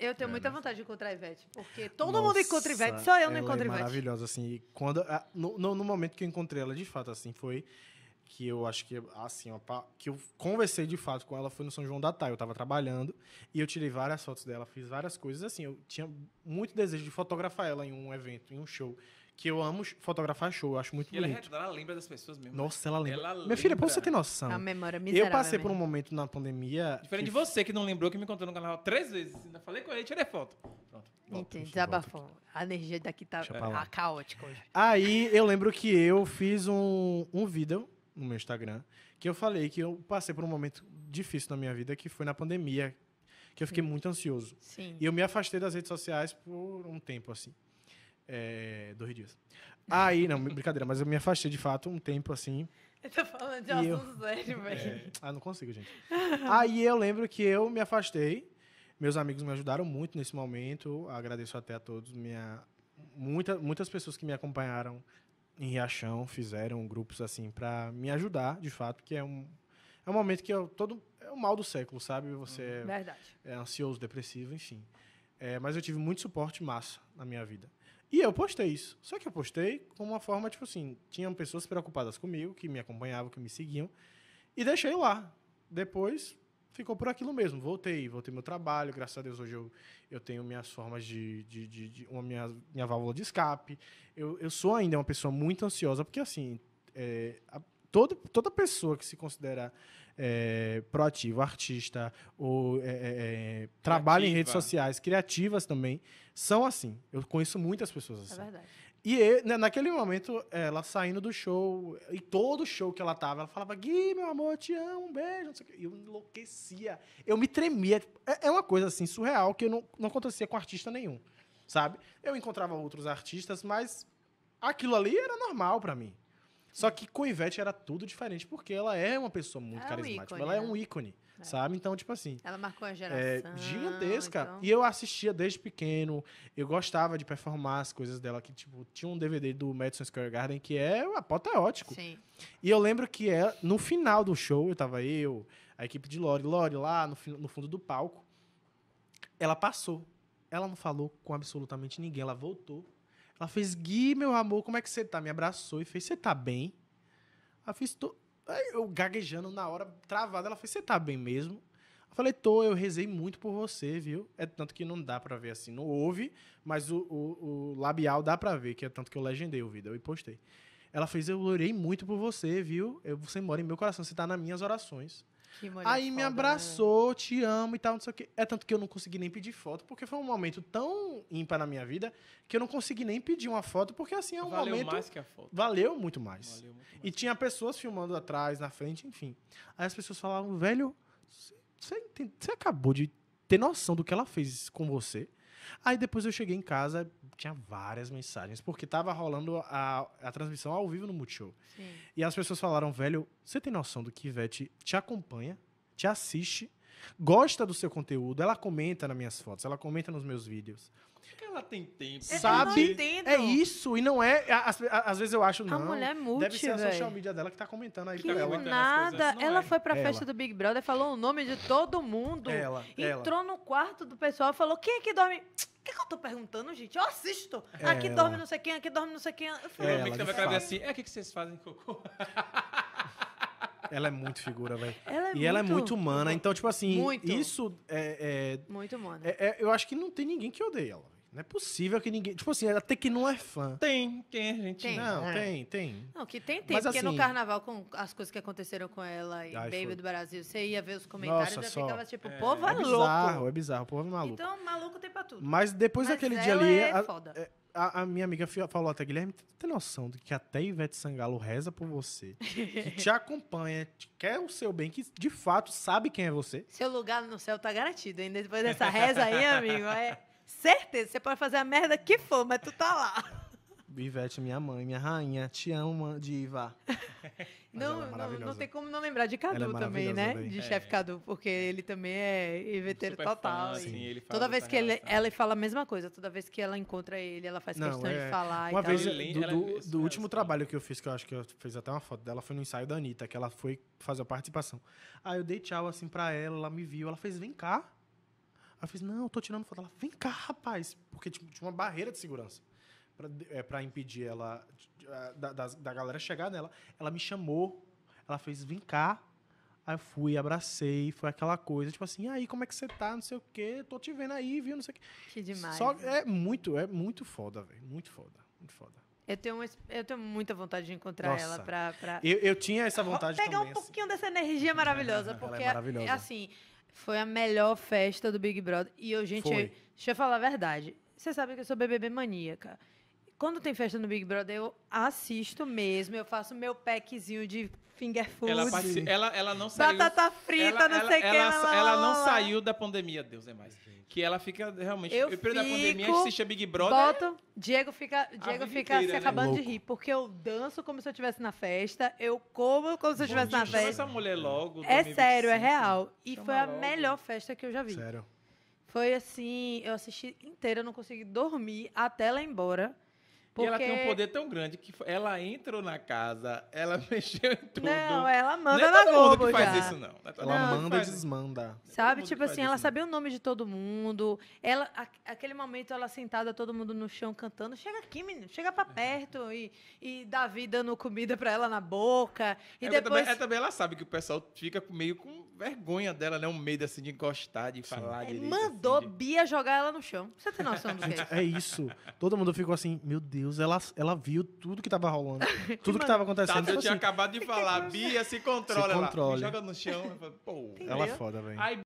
Eu tenho é, muita né? vontade de encontrar a Ivete, porque todo Nossa, mundo encontra a Ivete, só eu não encontro é a Ivete. É maravilhosa, assim. E quando, no, no, momento que eu encontrei ela, de fato, assim, foi que eu acho que assim, que eu conversei de fato com ela foi no São João da Thay. Eu estava trabalhando e eu tirei várias fotos dela, fiz várias coisas assim, eu tinha muito desejo de fotografar ela em um evento, em um show que eu amo fotografar show, eu acho muito e é bonito. Ela, ela lembra das pessoas mesmo. Né? Nossa, ela lembra. Ela Minha lembra. filha, pra você ter noção. A memória miserável. Eu passei por um momento na pandemia. Diferente que... de você que não lembrou, que me contou no canal três vezes. Ainda falei com ele, tirei foto. Pronto. Entendi, desabafou. A energia daqui tá ah, caótica hoje. Aí eu lembro que eu fiz um, um vídeo no meu Instagram que eu falei que eu passei por um momento difícil na minha vida, que foi na pandemia, que eu fiquei Sim. muito ansioso. Sim. E eu me afastei das redes sociais por um tempo, assim. É, dois dias. Aí, não, brincadeira, mas eu me afastei de fato um tempo assim. Eu tô falando de assunto sério, velho. É, ah, não consigo, gente. Aí eu lembro que eu me afastei. Meus amigos me ajudaram muito nesse momento. Agradeço até a todos. Minha, muita, muitas pessoas que me acompanharam em Riachão fizeram grupos assim para me ajudar, de fato, porque é um, é um momento que eu, todo, é o mal do século, sabe? Você hum, Verdade. é ansioso, depressivo, enfim. É, mas eu tive muito suporte massa na minha vida. E eu postei isso. Só que eu postei com uma forma, tipo assim, tinham pessoas preocupadas comigo, que me acompanhavam, que me seguiam, e deixei lá. Depois ficou por aquilo mesmo. Voltei, voltei meu trabalho, graças a Deus hoje eu, eu tenho minhas formas de. de, de, de uma minha, minha válvula de escape. Eu, eu sou ainda uma pessoa muito ansiosa, porque assim. É, a, todo, toda pessoa que se considera é, proativo, artista, ou é, é, é trabalha em redes sociais, criativas também, são assim. Eu conheço muitas pessoas assim. É verdade. E eu, né, naquele momento, ela saindo do show, e todo show que ela tava, ela falava, Gui, meu amor, te amo, um beijo, não sei o que. Eu enlouquecia. Eu me tremia. É, é uma coisa, assim, surreal, que não, não acontecia com artista nenhum, sabe? Eu encontrava outros artistas, mas aquilo ali era normal para mim, só que com Ivete era tudo diferente, porque ela é uma pessoa muito é carismática. Um ícone, ela é um né? ícone, é. sabe? Então, tipo assim. Ela marcou a é geração. É, gigantesca. Então... E eu assistia desde pequeno. Eu gostava de performar as coisas dela, que, tipo, tinha um DVD do Madison Square Garden que é apoteótico. É Sim. E eu lembro que é, no final do show, eu tava eu, a equipe de Lori, Lori lá no, no fundo do palco. Ela passou. Ela não falou com absolutamente ninguém. Ela voltou ela fez, Gui, meu amor, como é que você tá? Me abraçou e fez, você tá bem? Ela fez, tô. Aí eu gaguejando na hora, travada, ela fez, você tá bem mesmo? Eu falei, tô, eu rezei muito por você, viu? É tanto que não dá pra ver assim, não houve mas o, o, o labial dá pra ver, que é tanto que eu legendei o vídeo, eu postei. Ela fez, eu orei muito por você, viu? Eu, você mora em meu coração, você tá nas minhas orações. Aí me né, abraçou, né? te amo e tal, não sei o quê. É tanto que eu não consegui nem pedir foto, porque foi um momento tão ímpar na minha vida que eu não consegui nem pedir uma foto, porque assim é um valeu momento. Valeu mais que a foto. Valeu muito mais. Valeu muito mais. E tinha pessoas filmando atrás, na frente, enfim. Aí as pessoas falavam, velho, você acabou de ter noção do que ela fez com você? Aí depois eu cheguei em casa, tinha várias mensagens, porque tava rolando a, a transmissão ao vivo no Multishow. Sim. E as pessoas falaram, velho, você tem noção do que Ivete te acompanha, te assiste gosta do seu conteúdo, ela comenta nas minhas fotos, ela comenta nos meus vídeos. Por que ela tem tempo? É, Sabe? é isso, e não é. Às, vezes eu acho, não. A mulher multi, é Deve ser a social media dela que tá comentando aí. Que tá comentando nada. Ela é. foi pra ela. festa do Big Brother, falou o nome de todo mundo. Ela. Entrou ela. no quarto do pessoal, falou: quem é que dorme? O que, é que, eu tô perguntando, gente? Eu assisto. aqui ela. dorme não sei quem, aqui dorme não sei quem. Eu falei, é, ela, que assim, é o que, que vocês fazem, cocô? Ela é muito figura, velho. É e muito, ela é muito humana. Então, tipo assim, muito, isso é, é. muito humana. É, é eu acho que não tem ninguém que odeie ela. Não é possível que ninguém. Tipo assim, até que não é fã. Tem, tem gente. Tem, não, é. tem, tem. Não, que tem, tem. Mas, porque assim, no carnaval, com as coisas que aconteceram com ela e Baby foi... do Brasil, você ia ver os comentários Nossa, e já só... ficava tipo, o é. povo é, é louco. Bizarro, é bizarro, o povo é maluco. Então, maluco tem pra tudo. Mas depois Mas daquele dia ali. É a, foda. É, a, a, minha amiga falou até, Guilherme, tem noção de que até Ivete Sangalo reza por você, que te acompanha, te quer o seu bem, que de fato sabe quem é você? Seu lugar no céu tá garantido, hein depois dessa reza aí, amigo. É. Certeza, você pode fazer a merda que for, mas tu tá lá. Bivete minha mãe, minha rainha, te amo, diva. É não, não, não, tem como não lembrar de Cadu é também, né? De é. chefe Cadu, porque é. ele também é inveteiro Super total. Fã, assim, toda vez que ele, ela fala a mesma coisa, toda vez que ela encontra ele, ela faz não, questão de é. falar. Uma vez, do, do, do, último trabalho que eu fiz, que eu acho que eu fiz até uma foto dela, foi no ensaio da Anitta, que ela foi fazer a participação. Aí eu dei tchau assim pra ela, ela me viu, ela fez, vem cá. Aí eu fiz, não, eu tô tirando foto. Ela, vem cá, rapaz. Porque tipo, tinha uma barreira de segurança pra, é, pra impedir ela, da, da, da galera chegar nela. Ela me chamou, ela fez, vem cá. Aí fui, abracei, foi aquela coisa, tipo assim, aí, como é que você tá? Não sei o quê, tô te vendo aí, viu? Não sei o quê. Que demais. Só, né? é muito, é muito foda, velho. Muito foda, muito foda. Eu tenho, uma, eu tenho muita vontade de encontrar Nossa. ela pra. pra... Eu, eu, tinha essa vontade Vou pegar também, um assim. pouquinho dessa energia maravilhosa, porque. Ela é, é maravilhosa. É, assim, foi a melhor festa do Big Brother. E eu, gente, eu, deixa eu falar a verdade. Você sabe que eu sou BBB maníaca. Quando tem festa no Big Brother, eu assisto mesmo, eu faço meu packzinho de finger food. Ela, ela, ela não saiu. Batata frita, ela, não sei o que. Ela, ela não saiu da pandemia, Deus é mais. Que ela fica realmente. Eu o período da pandemia, assiste a Big Brother. Boto, Diego fica, Diego fica inteira, se né? acabando de rir, porque eu danço como se eu estivesse na festa, eu como como se eu estivesse na festa. essa mulher logo. É sério, é real. E Chama foi a logo. melhor festa que eu já vi. Sério. Foi assim, eu assisti inteira, não consegui dormir até ela ir embora. Porque... E ela tem um poder tão grande que ela entrou na casa, ela mexeu em tudo. Não, ela manda não é na Globo que faz já. isso, não. não é ela manda e desmanda. É sabe, tipo assim, ela sabia o nome de todo mundo. Ela, a, aquele momento, ela sentada, todo mundo no chão cantando. Chega aqui, menino, chega pra é. perto. E, e Davi dando comida pra ela na boca. E é, depois... Também, é, também, ela sabe que o pessoal fica meio com vergonha dela, né? Um medo, assim, de encostar, de Sim. falar. É, direito, mandou assim, Bia jogar ela no chão. Você tem noção do que é isso? É isso. Todo mundo ficou assim, meu Deus. Deus, ela, ela viu tudo que tava rolando, tudo que tava acontecendo. Tá, eu tipo tinha assim, acabado de falar, Bia, se controla, se controla. Ela, me joga no chão. Pô, ela é foda, velho.